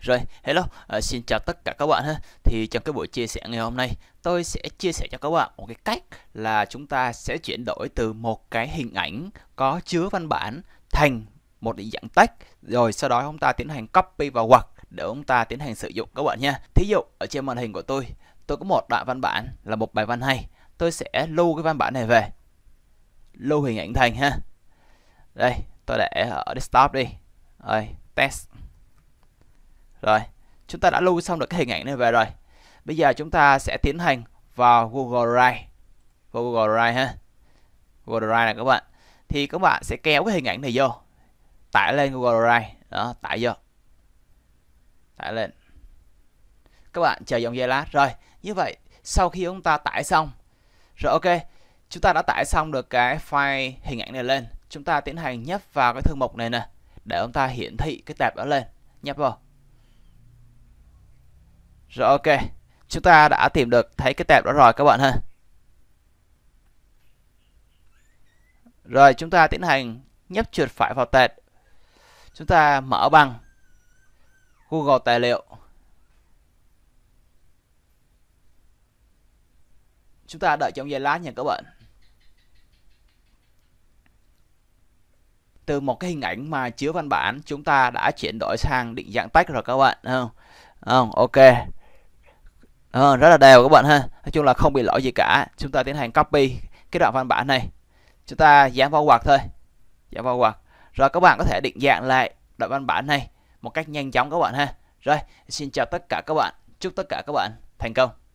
Rồi, hello, à, xin chào tất cả các bạn ha. Thì trong cái buổi chia sẻ ngày hôm nay, tôi sẽ chia sẻ cho các bạn một cái cách là chúng ta sẽ chuyển đổi từ một cái hình ảnh có chứa văn bản thành một dạng text, rồi sau đó chúng ta tiến hành copy vào hoặc để chúng ta tiến hành sử dụng các bạn nha. Thí dụ ở trên màn hình của tôi, tôi có một đoạn văn bản là một bài văn hay. Tôi sẽ lưu cái văn bản này về. Lưu hình ảnh thành ha. Đây, tôi để ở desktop đi. Rồi, test rồi, chúng ta đã lưu xong được cái hình ảnh này về rồi. Bây giờ chúng ta sẽ tiến hành vào Google Drive. Vào Google Drive ha. Google Drive này các bạn. Thì các bạn sẽ kéo cái hình ảnh này vô. Tải lên Google Drive. Đó, tải vô. Tải lên. Các bạn chờ dòng giây lát. Rồi, như vậy sau khi chúng ta tải xong. Rồi ok, chúng ta đã tải xong được cái file hình ảnh này lên. Chúng ta tiến hành nhấp vào cái thư mục này nè để chúng ta hiển thị cái tab đó lên. Nhấp vào. Rồi ok, chúng ta đã tìm được thấy cái tệp đó rồi các bạn ha. Rồi chúng ta tiến hành nhấp chuột phải vào tệp. Chúng ta mở bằng Google tài liệu. Chúng ta đợi trong giây lát nha các bạn. từ một cái hình ảnh mà chứa văn bản chúng ta đã chuyển đổi sang định dạng text rồi các bạn không không ok à, rất là đều các bạn ha nói chung là không bị lỗi gì cả chúng ta tiến hành copy cái đoạn văn bản này chúng ta dán vào quạt thôi dán vào quạt rồi các bạn có thể định dạng lại đoạn văn bản này một cách nhanh chóng các bạn ha rồi xin chào tất cả các bạn chúc tất cả các bạn thành công